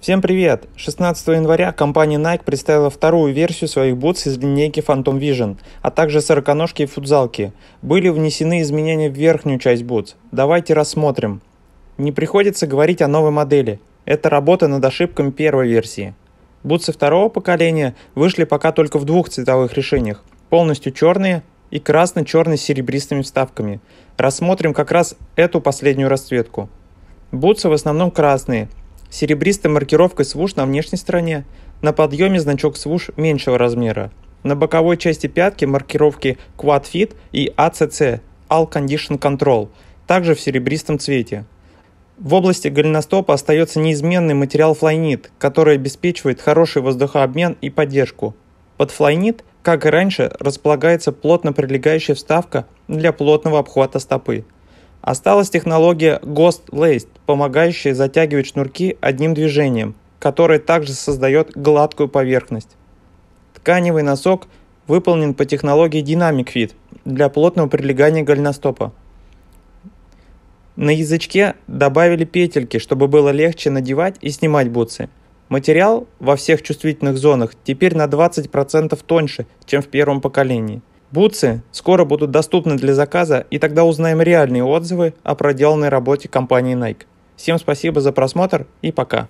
Всем привет! 16 января компания Nike представила вторую версию своих бутс из линейки Phantom Vision, а также сороконожки и футзалки. Были внесены изменения в верхнюю часть бутс. Давайте рассмотрим. Не приходится говорить о новой модели. Это работа над ошибками первой версии. Бутсы второго поколения вышли пока только в двух цветовых решениях. Полностью черные и красно-черный с серебристыми вставками. Рассмотрим как раз эту последнюю расцветку. Бутсы в основном красные – Серебристой маркировкой свуш на внешней стороне, на подъеме значок свуш меньшего размера. На боковой части пятки маркировки Quad Fit и ACC а All Condition Control, также в серебристом цвете. В области голеностопа остается неизменный материал флайнит, который обеспечивает хороший воздухообмен и поддержку. Под флайнит, как и раньше, располагается плотно прилегающая вставка для плотного обхвата стопы. Осталась технология Ghost Lace, помогающая затягивать шнурки одним движением, которая также создает гладкую поверхность. Тканевый носок выполнен по технологии Dynamic Fit для плотного прилегания голеностопа. На язычке добавили петельки, чтобы было легче надевать и снимать бутсы. Материал во всех чувствительных зонах теперь на 20% тоньше, чем в первом поколении – Бутсы скоро будут доступны для заказа, и тогда узнаем реальные отзывы о проделанной работе компании Nike. Всем спасибо за просмотр и пока.